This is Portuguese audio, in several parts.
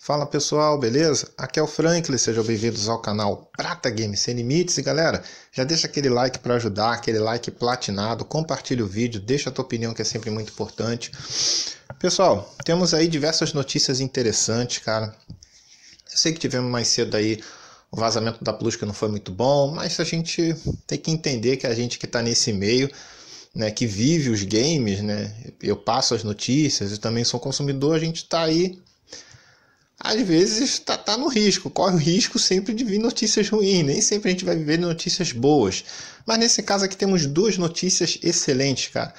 Fala pessoal, beleza? Aqui é o Franklin, sejam bem-vindos ao canal Prata Games Sem Limites. E galera, já deixa aquele like para ajudar, aquele like platinado, compartilha o vídeo, deixa a tua opinião que é sempre muito importante. Pessoal, temos aí diversas notícias interessantes, cara. Eu sei que tivemos mais cedo aí o vazamento da Plus que não foi muito bom, mas a gente tem que entender que a gente que está nesse meio né, que vive os games, né? Eu passo as notícias, e também sou consumidor, a gente está aí às vezes está tá no risco, corre o risco sempre de vir notícias ruins, nem sempre a gente vai viver notícias boas. Mas nesse caso aqui temos duas notícias excelentes, cara.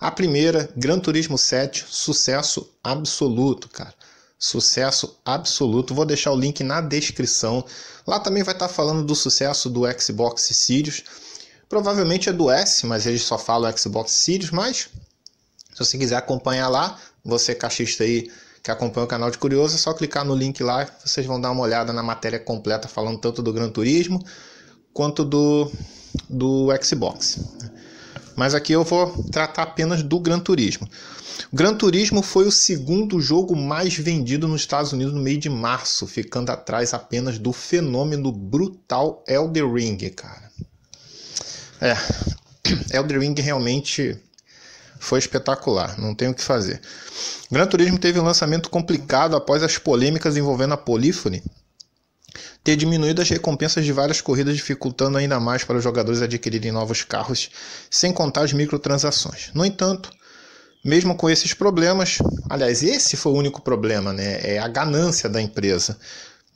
A primeira, Gran Turismo 7, sucesso absoluto, cara. Sucesso absoluto. Vou deixar o link na descrição. Lá também vai estar tá falando do sucesso do Xbox Series. Provavelmente é do S, mas ele só falam Xbox Series, mas se você quiser acompanhar lá, você é caixista aí que acompanha o canal de Curioso, é só clicar no link lá, vocês vão dar uma olhada na matéria completa falando tanto do Gran Turismo quanto do, do Xbox. Mas aqui eu vou tratar apenas do Gran Turismo. O Gran Turismo foi o segundo jogo mais vendido nos Estados Unidos no mês de março, ficando atrás apenas do fenômeno brutal Elder Ring, cara. É, Elder Ring realmente foi espetacular, não tem o que fazer. Gran Turismo teve um lançamento complicado após as polêmicas envolvendo a Polyphony ter diminuído as recompensas de várias corridas, dificultando ainda mais para os jogadores adquirirem novos carros, sem contar as microtransações. No entanto, mesmo com esses problemas, aliás, esse foi o único problema, né? É a ganância da empresa,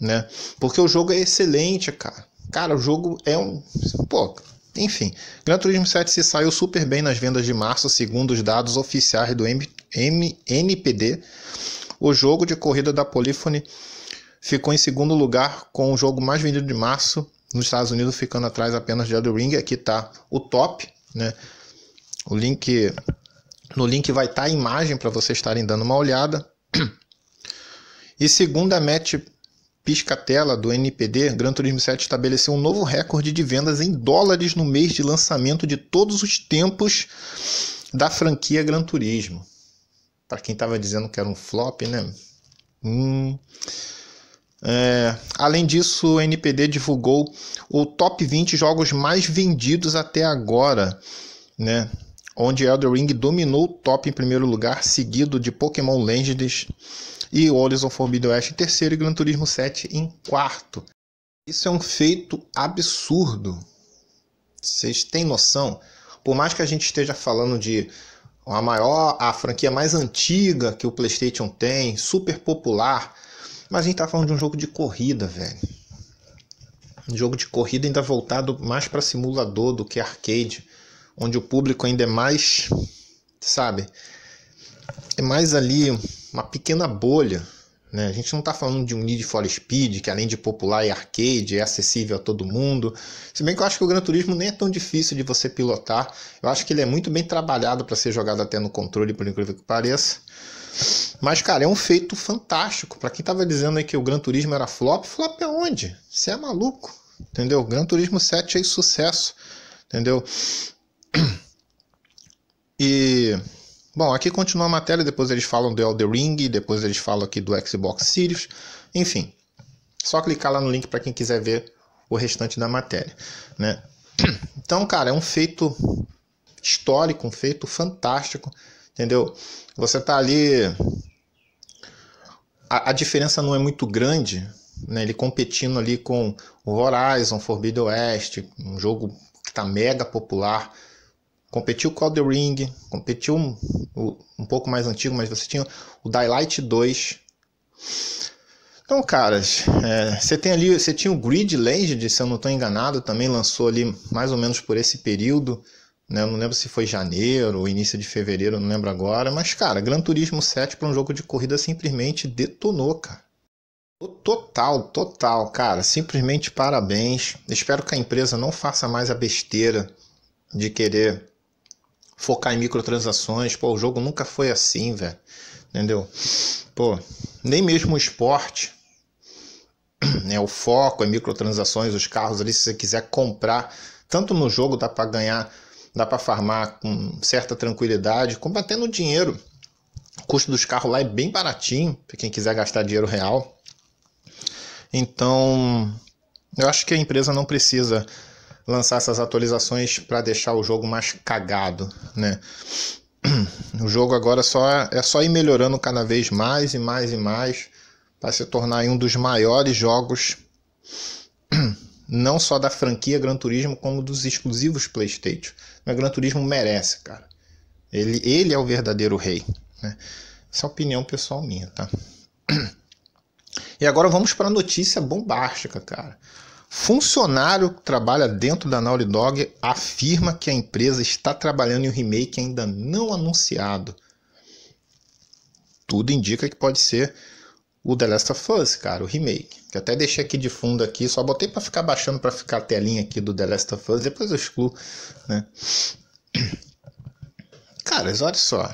né? Porque o jogo é excelente, cara. Cara, o jogo é um. Pô, enfim, Gran Turismo 7 se saiu super bem nas vendas de março, segundo os dados oficiais do M M NPD. O jogo de corrida da Polyphony ficou em segundo lugar com o jogo mais vendido de março nos Estados Unidos, ficando atrás apenas de Elden Ring. Aqui está o top, né? O link no link vai estar tá a imagem para vocês estarem dando uma olhada. E segundo a Match tela do NPD, Gran Turismo 7 estabeleceu um novo recorde de vendas em dólares no mês de lançamento de todos os tempos da franquia Gran Turismo. Para quem estava dizendo que era um flop, né? Hum. É, além disso, o NPD divulgou o top 20 jogos mais vendidos até agora, né? Onde Elder Ring dominou o top em primeiro lugar, seguido de Pokémon Legends, e Horizon Forbidden West em terceiro e Gran Turismo 7 em quarto. Isso é um feito absurdo. Vocês têm noção? Por mais que a gente esteja falando de a maior, a franquia mais antiga que o PlayStation tem, super popular, mas a gente está falando de um jogo de corrida, velho. Um jogo de corrida ainda voltado mais para simulador do que arcade, onde o público ainda é mais, sabe? É mais ali uma pequena bolha. Né? A gente não está falando de um Need for Speed, que além de popular e arcade, é acessível a todo mundo. Se bem que eu acho que o Gran Turismo nem é tão difícil de você pilotar. Eu acho que ele é muito bem trabalhado para ser jogado até no controle, por incrível que pareça. Mas, cara, é um feito fantástico. Para quem estava dizendo aí que o Gran Turismo era flop, flop é onde? Você é maluco, entendeu? Gran Turismo 7 é sucesso, entendeu? E Bom, aqui continua a matéria, depois eles falam do Elder Ring, depois eles falam aqui do Xbox Series, enfim. Só clicar lá no link para quem quiser ver o restante da matéria, né? Então, cara, é um feito histórico, um feito fantástico, entendeu? Você tá ali a, a diferença não é muito grande, né? Ele competindo ali com o Horizon Forbidden West, um jogo que tá mega popular, competiu o The Ring, competiu um, um pouco mais antigo, mas você tinha o Daylight 2. Então, caras, é, você tem ali, você tinha o Grid Legend, se eu não estou enganado, também lançou ali mais ou menos por esse período. Né? Eu não lembro se foi janeiro ou início de fevereiro, não lembro agora. Mas, cara, Gran Turismo 7 para um jogo de corrida simplesmente detonou, cara. Total, total, cara. Simplesmente parabéns. Espero que a empresa não faça mais a besteira de querer focar em microtransações. Pô, o jogo nunca foi assim, velho. Entendeu? Pô, nem mesmo o esporte. Né, o foco é microtransações, os carros ali, se você quiser comprar, tanto no jogo dá para ganhar, dá para farmar com certa tranquilidade, combatendo o dinheiro. O custo dos carros lá é bem baratinho, para quem quiser gastar dinheiro real. Então, eu acho que a empresa não precisa lançar essas atualizações para deixar o jogo mais cagado, né? O jogo agora só é, é, só ir melhorando cada vez mais e mais e mais para se tornar um dos maiores jogos não só da franquia Gran Turismo como dos exclusivos PlayStation. Mas Gran Turismo merece, cara. Ele, ele é o verdadeiro rei. Né? Essa é a opinião pessoal minha, tá? E agora vamos para a notícia bombástica, cara. Funcionário que trabalha dentro da Naughty Dog afirma que a empresa está trabalhando em um remake ainda não anunciado. Tudo indica que pode ser o The Last of Us, cara, o remake. Que até deixei aqui de fundo aqui, só botei para ficar baixando para ficar a telinha aqui do The Last of Us, depois eu excluo, né? Caras, olha só.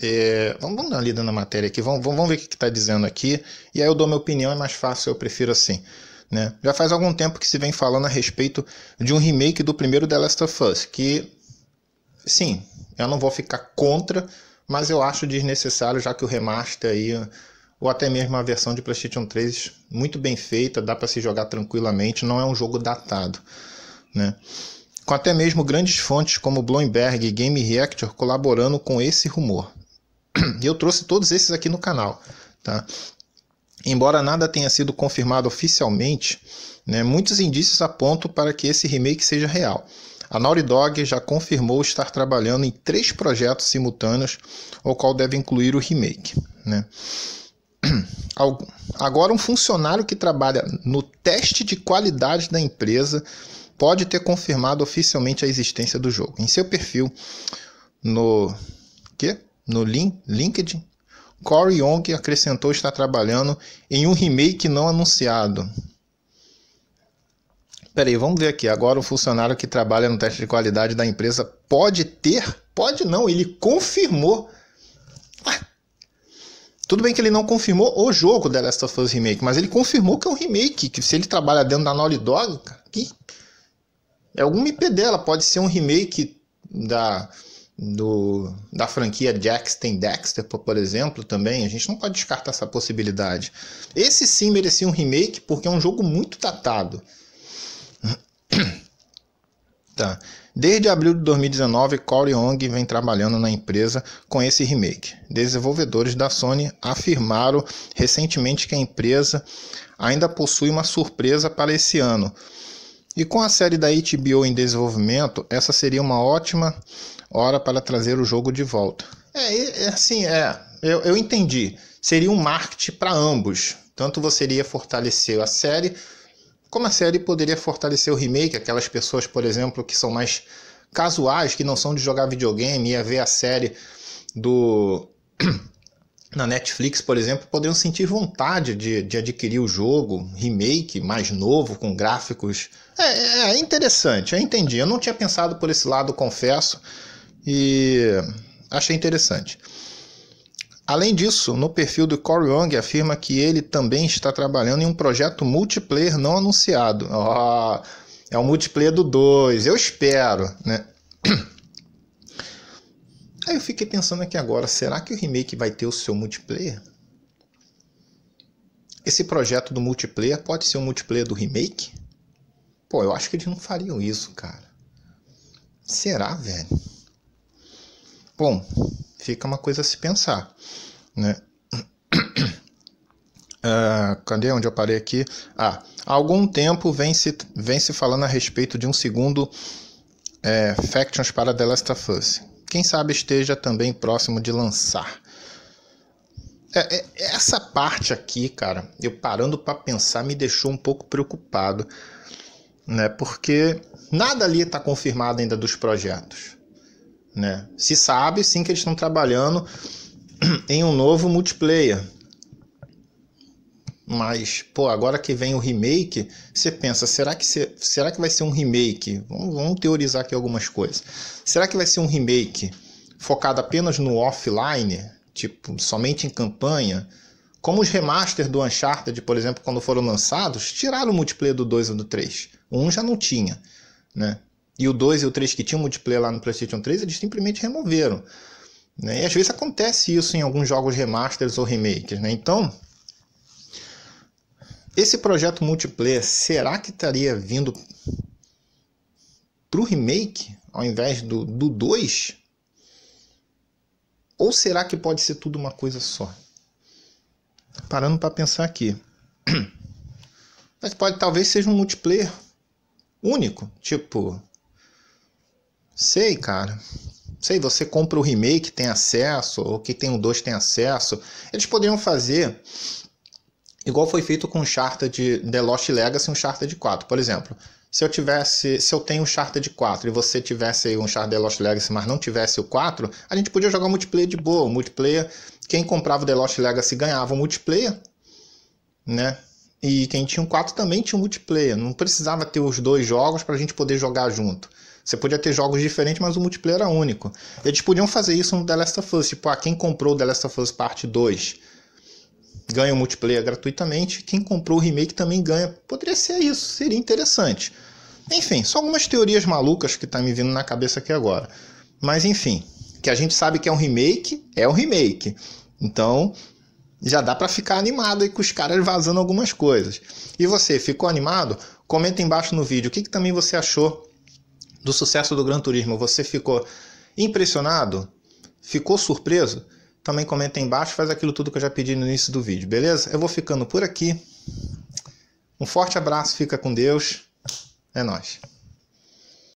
É, vamos, vamos, dar uma lida na matéria aqui, vamos, vamos, vamos ver o que está dizendo aqui. E aí eu dou minha opinião, é mais fácil, eu prefiro assim. Né? Já faz algum tempo que se vem falando a respeito de um remake do primeiro The Last of Us, que sim, eu não vou ficar contra, mas eu acho desnecessário, já que o remaster aí, ou até mesmo a versão de PlayStation 3, muito bem feita, dá para se jogar tranquilamente, não é um jogo datado. Né? Com até mesmo grandes fontes como Bloomberg e Game Reactor colaborando com esse rumor. E eu trouxe todos esses aqui no canal. Tá? Embora nada tenha sido confirmado oficialmente, né, muitos indícios apontam para que esse remake seja real. A Naughty Dog já confirmou estar trabalhando em três projetos simultâneos, o qual deve incluir o remake. Né? Agora, um funcionário que trabalha no teste de qualidade da empresa pode ter confirmado oficialmente a existência do jogo. Em seu perfil no, no LinkedIn, Corey Young acrescentou estar trabalhando em um remake não anunciado. Peraí, vamos ver aqui. Agora o funcionário que trabalha no teste de qualidade da empresa pode ter? Pode não, ele confirmou. Ah, tudo bem que ele não confirmou o jogo The Last of Us Remake, mas ele confirmou que é um remake. Que se ele trabalha dentro da Naughty Dog, que... é algum IP dela. Pode ser um remake da do, da franquia Jax tem Dexter, por exemplo, também, a gente não pode descartar essa possibilidade. Esse sim merecia um remake, porque é um jogo muito datado. Tá. Desde abril de 2019, Corey Ong vem trabalhando na empresa com esse remake. Desenvolvedores da Sony afirmaram recentemente que a empresa ainda possui uma surpresa para esse ano. E com a série da HBO em desenvolvimento, essa seria uma ótima hora para trazer o jogo de volta. É, é assim, é, eu, eu entendi. Seria um marketing para ambos. Tanto você iria fortalecer a série, como a série poderia fortalecer o remake, aquelas pessoas, por exemplo, que são mais casuais, que não são de jogar videogame, ia ver a série do na Netflix, por exemplo, poderiam sentir vontade de, de adquirir o jogo, remake, mais novo, com gráficos. É, é, é interessante, eu entendi. Eu não tinha pensado por esse lado, confesso e achei interessante. Além disso, no perfil do Corey Young afirma que ele também está trabalhando em um projeto multiplayer não anunciado. Oh, é o multiplayer do 2, eu espero, né? Aí eu fiquei pensando aqui agora, será que o remake vai ter o seu multiplayer? Esse projeto do multiplayer pode ser um multiplayer do remake? Pô, eu acho que eles não fariam isso, cara. Será, velho? Bom, fica uma coisa a se pensar, né? Uh, cadê onde eu parei aqui? Ah, há algum tempo vem se, vem se falando a respeito de um segundo é, Factions para The Last of Us. Quem sabe esteja também próximo de lançar. É, é, essa parte aqui, cara, eu parando para pensar me deixou um pouco preocupado, né? Porque nada ali está confirmado ainda dos projetos. Né? Se sabe sim que eles estão trabalhando em um novo multiplayer. Mas, pô, agora que vem o remake, você pensa, será que, se, será que vai ser um remake? Vamos, vamos, teorizar aqui algumas coisas. Será que vai ser um remake focado apenas no offline? Tipo, somente em campanha? Como os remasters do Uncharted, por exemplo, quando foram lançados, tiraram o multiplayer do 2 e do 3. O 1 já não tinha, né? e o 2 e o 3 que tinham multiplayer lá no PlayStation 3, eles simplesmente removeram. Né? E às vezes acontece isso em alguns jogos remasters ou remakes. Né? Então, esse projeto multiplayer, será que estaria vindo para o remake ao invés do 2? Do dois? Ou será que pode ser tudo uma coisa só? Parando para pensar aqui. Mas pode, talvez seja um multiplayer único, tipo Sei, cara. Sei, você compra o remake, tem acesso, ou que tem o 2 tem acesso. Eles poderiam fazer igual foi feito com o Charter de The Lost Legacy um Charter de 4, por exemplo. Se eu tivesse, se eu tenho um Charter de 4 e você tivesse aí um Charter The Lost Legacy, mas não tivesse o 4, a gente podia jogar multiplayer de boa, multiplayer, quem comprava o The Lost Legacy ganhava o multiplayer, né? E quem tinha o 4 também tinha o multiplayer, não precisava ter os dois jogos para a gente poder jogar junto. Você podia ter jogos diferentes, mas o multiplayer era único. Eles podiam fazer isso no The Last of Us, tipo, ah, quem comprou o The Last of Us Parte 2 ganha o multiplayer gratuitamente, quem comprou o remake também ganha. Poderia ser isso, seria interessante. Enfim, só algumas teorias malucas que tá me vindo na cabeça aqui agora. Mas enfim, que a gente sabe que é um remake, é um remake. Então, já dá para ficar animado aí com os caras vazando algumas coisas. E você, ficou animado? Comenta embaixo no vídeo o que, que também você achou do sucesso do Gran Turismo, você ficou impressionado? Ficou surpreso? Também comenta aí embaixo, faz aquilo tudo que eu já pedi no início do vídeo, beleza? Eu vou ficando por aqui. Um forte abraço, fica com Deus. É nós.